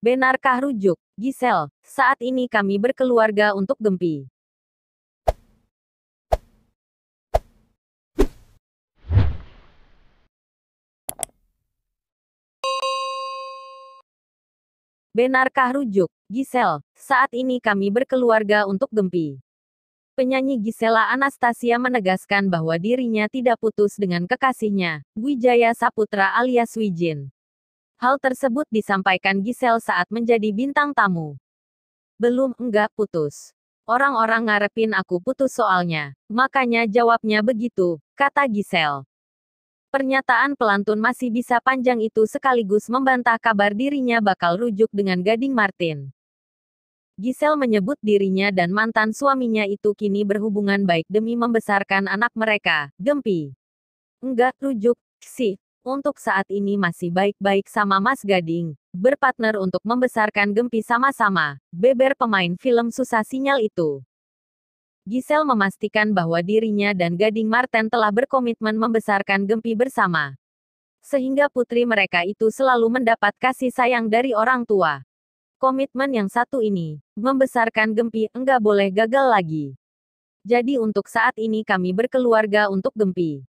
Benarkah rujuk, Giselle? saat ini kami berkeluarga untuk Gempi? Benarkah rujuk, Giselle? saat ini kami berkeluarga untuk Gempi? Penyanyi Gisela Anastasia menegaskan bahwa dirinya tidak putus dengan kekasihnya, Wijaya Saputra alias Wijin. Hal tersebut disampaikan Gisel saat menjadi bintang tamu. Belum, enggak putus. Orang-orang ngarepin aku putus soalnya. Makanya jawabnya begitu, kata Gisel. Pernyataan pelantun masih bisa panjang itu sekaligus membantah kabar dirinya bakal rujuk dengan Gading Martin. Gisel menyebut dirinya dan mantan suaminya itu kini berhubungan baik demi membesarkan anak mereka, Gempi. Enggak, rujuk, sih, untuk saat ini masih baik-baik sama Mas Gading, berpartner untuk membesarkan Gempi sama-sama, beber pemain film susah sinyal itu. Giselle memastikan bahwa dirinya dan Gading Marten telah berkomitmen membesarkan Gempi bersama. Sehingga putri mereka itu selalu mendapat kasih sayang dari orang tua. Komitmen yang satu ini, membesarkan Gempi enggak boleh gagal lagi. Jadi untuk saat ini kami berkeluarga untuk Gempi.